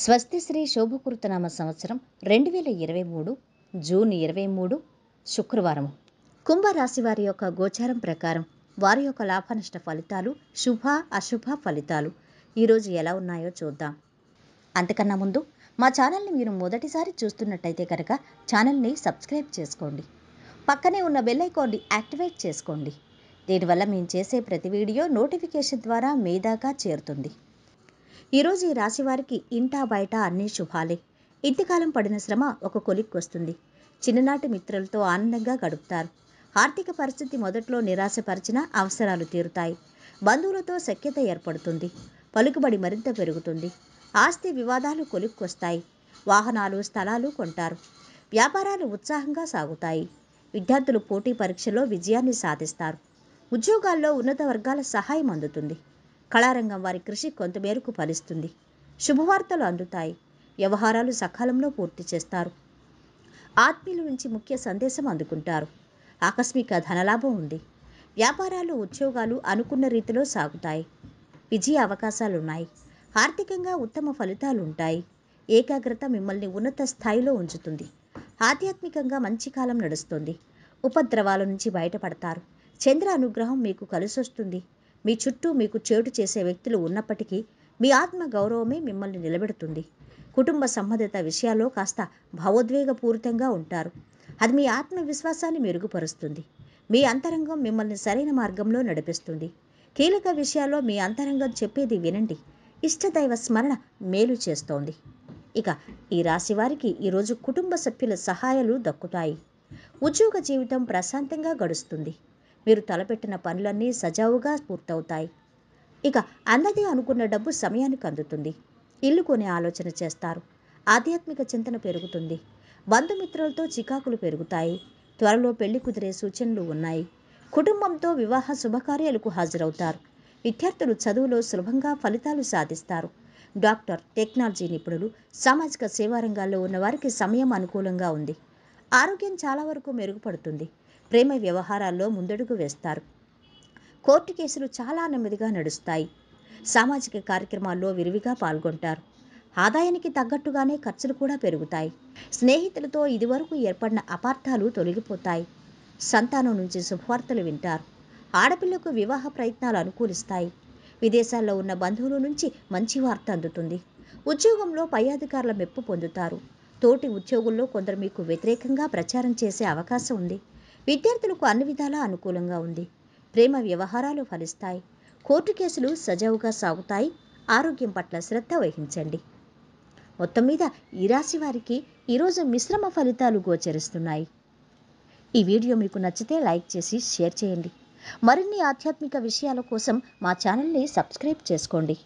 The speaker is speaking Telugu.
స్వస్తి శ్రీ శోభకృతనామ సంవత్సరం రెండు వేల ఇరవై మూడు జూన్ ఇరవై మూడు శుక్రవారం కుంభరాశి వారి యొక్క గోచారం ప్రకారం వారి యొక్క లాభనష్ట ఫలితాలు శుభ అశుభ ఫలితాలు ఈరోజు ఎలా ఉన్నాయో చూద్దాం అంతకన్నా ముందు మా ఛానల్ని మీరు మొదటిసారి చూస్తున్నట్టయితే కనుక ఛానల్ని సబ్స్క్రైబ్ చేసుకోండి పక్కనే ఉన్న బెల్ ఐకాన్ని యాక్టివేట్ చేసుకోండి దీనివల్ల మేము చేసే ప్రతి వీడియో నోటిఫికేషన్ ద్వారా మీ దాకా చేరుతుంది ఈరోజు ఈ రాశివారికి ఇంటా బయట అన్నీ శుభాలే ఇంతకాలం పడిన శ్రమ ఒక వస్తుంది చిన్ననాటి మిత్రులతో ఆనందంగా గడుపుతారు ఆర్థిక పరిస్థితి మొదట్లో నిరాశపరిచిన అవసరాలు తీరుతాయి బంధువులతో సఖ్యత ఏర్పడుతుంది పలుకుబడి మరింత పెరుగుతుంది ఆస్తి వివాదాలు కొలుక్కొస్తాయి వాహనాలు స్థలాలు కొంటారు వ్యాపారాలు ఉత్సాహంగా సాగుతాయి విద్యార్థులు పోటీ పరీక్షలో విజయాన్ని సాధిస్తారు ఉద్యోగాల్లో ఉన్నత వర్గాల సహాయం అందుతుంది కళారంగం వారి కృషి కొంతమేరకు ఫలిస్తుంది శుభవార్తలు అందుతాయి వ్యవహారాలు సకాలంలో పూర్తి చేస్తారు ఆత్మీయుల నుంచి ముఖ్య సందేశం అందుకుంటారు ఆకస్మిక ధనలాభం ఉంది వ్యాపారాలు ఉద్యోగాలు అనుకున్న రీతిలో సాగుతాయి విజయ అవకాశాలున్నాయి ఆర్థికంగా ఉత్తమ ఫలితాలు ఉంటాయి ఏకాగ్రత మిమ్మల్ని ఉన్నత స్థాయిలో ఉంచుతుంది ఆధ్యాత్మికంగా మంచి కాలం నడుస్తుంది ఉపద్రవాల నుంచి బయటపడతారు చంద్ర అనుగ్రహం మీకు కలిసొస్తుంది మీ చుట్టూ మీకు చేటు చేసే వ్యక్తులు ఉన్నప్పటికీ మీ ఆత్మ గౌరవమే మిమ్మల్ని నిలబెడుతుంది కుటుంబ సంబంధిత విషయాల్లో కాస్త భావోద్వేగపూరితంగా ఉంటారు అది మీ ఆత్మవిశ్వాసాన్ని మెరుగుపరుస్తుంది మీ అంతరంగం మిమ్మల్ని సరైన మార్గంలో నడిపిస్తుంది కీలక విషయాల్లో మీ అంతరంగం చెప్పేది వినండి ఇష్టదైవ స్మరణ మేలు చేస్తోంది ఇక ఈ రాశి వారికి ఈరోజు కుటుంబ సభ్యుల సహాయాలు దక్కుతాయి ఉద్యోగ జీవితం ప్రశాంతంగా గడుస్తుంది మీరు తలపెట్టిన పనులన్నీ సజావుగా పూర్తవుతాయి ఇక అన్నది అనుకున్న డబ్బు సమయానికి అందుతుంది ఇల్లు కొనే ఆలోచన చేస్తారు ఆధ్యాత్మిక చింతన పెరుగుతుంది బంధుమిత్రులతో చికాకులు పెరుగుతాయి త్వరలో పెళ్లి కుదిరే సూచనలు ఉన్నాయి కుటుంబంతో వివాహ శుభకార్యాలకు హాజరవుతారు విద్యార్థులు చదువులో సులభంగా ఫలితాలు సాధిస్తారు డాక్టర్ టెక్నాలజీ నిపుణులు సామాజిక సేవా రంగాల్లో ఉన్నవారికి సమయం అనుకూలంగా ఉంది ఆరోగ్యం చాలా వరకు మెరుగుపడుతుంది ప్రేమ వ్యవహారాల్లో ముందడుగు వేస్తారు కోర్టు కేసులు చాలా నెమ్మదిగా నడుస్తాయి సామాజిక కార్యక్రమాల్లో విరివిగా పాల్గొంటారు ఆదాయానికి తగ్గట్టుగానే ఖర్చులు కూడా పెరుగుతాయి స్నేహితులతో ఇదివరకు ఏర్పడిన అపార్థాలు తొలగిపోతాయి సంతానం నుంచి శుభవార్తలు వింటారు ఆడపిల్లకు వివాహ ప్రయత్నాలు అనుకూలిస్తాయి విదేశాల్లో ఉన్న బంధువుల నుంచి మంచి వార్త అందుతుంది ఉద్యోగంలో పై అధికారుల మెప్పు పొందుతారు తోటి ఉద్యోగుల్లో కొందరు మీకు వ్యతిరేకంగా ప్రచారం చేసే అవకాశం ఉంది విద్యార్థులకు అన్ని విధాలా అనుకూలంగా ఉంది ప్రేమ వ్యవహారాలు ఫలిస్తాయి కోర్టు కేసులు సజావుగా సాగుతాయి ఆరోగ్యం పట్ల శ్రద్ధ వహించండి మొత్తం మీద ఈ రాశి వారికి ఈరోజు మిశ్రమ ఫలితాలు గోచరిస్తున్నాయి ఈ వీడియో మీకు నచ్చితే లైక్ చేసి షేర్ చేయండి మరిన్ని ఆధ్యాత్మిక విషయాల కోసం మా ఛానల్ని సబ్స్క్రైబ్ చేసుకోండి